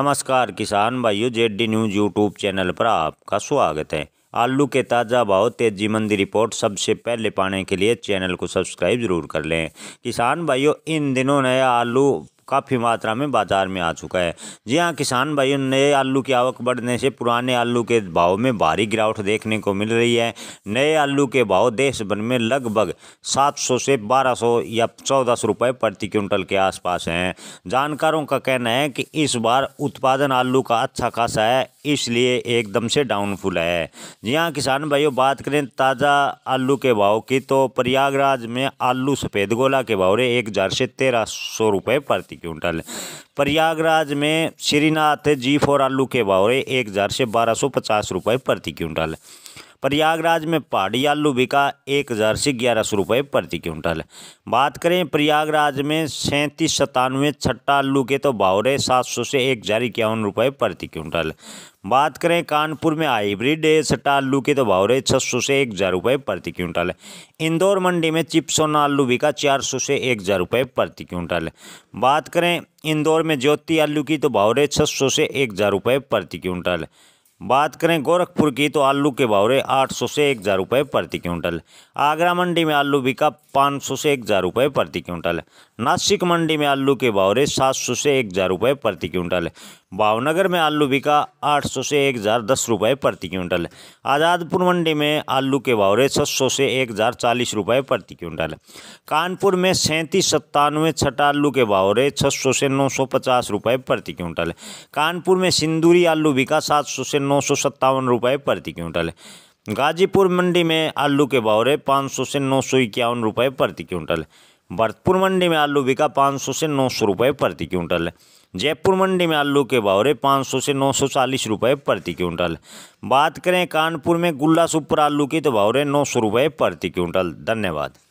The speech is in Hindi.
नमस्कार किसान भाइयों जेडी न्यूज यूट्यूब चैनल पर आपका स्वागत है आलू के ताज़ा भाव तेजी मंदी रिपोर्ट सबसे पहले पाने के लिए चैनल को सब्सक्राइब जरूर कर लें किसान भाइयों इन दिनों नया आलू काफ़ी मात्रा में बाज़ार में आ चुका है जी हाँ किसान भाइयों नए आलू की आवक बढ़ने से पुराने आलू के भाव में भारी गिरावट देखने को मिल रही है नए आलू के भाव देश भर में लगभग 700 से 1200 या चौदह सौ रुपये प्रति क्विंटल के आसपास हैं जानकारों का कहना है कि इस बार उत्पादन आलू का अच्छा खासा है इसलिए एकदम से डाउनफुल है जी हाँ किसान भाइयों बात करें ताज़ा आलू के भाव की तो प्रयागराज में आलू सफ़ेद गोला के भाव रहे एक हज़ार से तेरह सौ रुपये प्रति que un tal प्रयागराज में श्रीनाथ जी फोर आलू के भाव है एक हज़ार से बारह सौ पचास रुपये प्रति क्विंटल प्रयागराज में पहाड़ी आलू बिका एक हज़ार से ग्यारह सौ रुपये प्रति क्विंटल बात करें प्रयागराज में सैंतीस सतानवे छट्टा आलू के तो भाव रहे सात सौ से एक हज़ार इक्यावन रुपये प्रति क्विंटल बात करें कानपुर में हाईब्रिड सट्टा आलू के तो भाव रहे छः सौ से एक हज़ार रुपये प्रति क्विंटल इंदौर मंडी में चिप्सोना आलू बिका चार सौ से एक हज़ार रुपये प्रति क्विंटल बात करें इंदौर में ज्योति आलू की तो भाव रहे छह सौ से एक हज़ार रुपये प्रति क्विंटल बात करें गोरखपुर की तो आलू के भावरे 800 से एक हज़ार रुपये प्रति क्विंटल आगरा मंडी में आलू बिका 500 से एक हज़ार रुपये प्रति क्विंटल नासिक मंडी में आलू के भावरे 700 से एक हज़ार रुपये प्रति क्विंटल भावनगर में आलू बिका 800 से एक हज़ार दस रुपये प्रति क्विंटल आज़ादपुर मंडी में आलू के भावरे 600 से एक हज़ार चालीस रुपये प्रति क्विंटल कानपुर में सैंतीस सत्तानवे छठ आलू के भावरे सौ से नौ सौ पचास रुपये प्रति क्विंटल कानपुर में सिंदूरी आलू बिका सौ से नौ सौ सत्तावन रुपये प्रति क्विंटल है गाजीपुर मंडी में आलू के भाव रहे पाँच सौ से नौ सौ इक्यावन रुपये प्रति क्विंटल भरतपुर मंडी में आलू बिका पाँच सौ से नौ सौ रुपये प्रति क्विंटल जयपुर मंडी में आलू के भाव रहे पाँच सौ से नौ सौ चालीस रुपये प्रति क्विंटल बात करें कानपुर में गुल्ला सुपर आलू की तो भाव रहे नौ सौ रुपये प्रति क्विंटल धन्यवाद